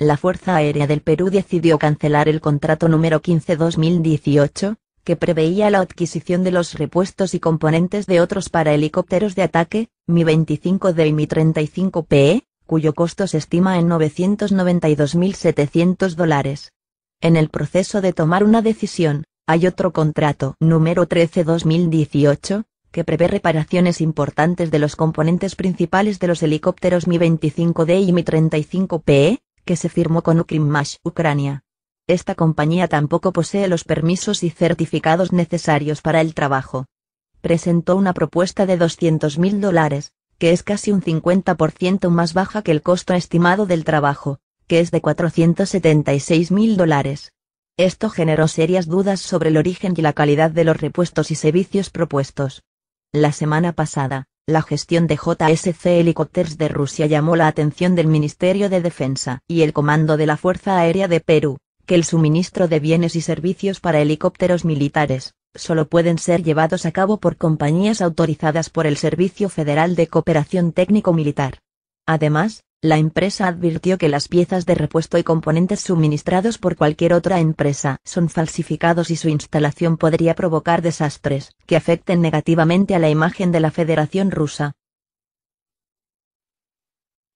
la Fuerza Aérea del Perú decidió cancelar el contrato número 15-2018, que preveía la adquisición de los repuestos y componentes de otros para helicópteros de ataque, Mi-25D y Mi-35PE, cuyo costo se estima en 992.700 dólares. En el proceso de tomar una decisión, hay otro contrato número 13-2018, que prevé reparaciones importantes de los componentes principales de los helicópteros Mi-25D y Mi-35PE, que se firmó con Ukrimash, Ucrania. Esta compañía tampoco posee los permisos y certificados necesarios para el trabajo. Presentó una propuesta de 200 mil dólares, que es casi un 50% más baja que el costo estimado del trabajo, que es de 476 mil dólares. Esto generó serias dudas sobre el origen y la calidad de los repuestos y servicios propuestos. La semana pasada, la gestión de JSC Helicópteros de Rusia llamó la atención del Ministerio de Defensa y el Comando de la Fuerza Aérea de Perú, que el suministro de bienes y servicios para helicópteros militares, solo pueden ser llevados a cabo por compañías autorizadas por el Servicio Federal de Cooperación Técnico-Militar. Además, la empresa advirtió que las piezas de repuesto y componentes suministrados por cualquier otra empresa son falsificados y su instalación podría provocar desastres que afecten negativamente a la imagen de la Federación Rusa.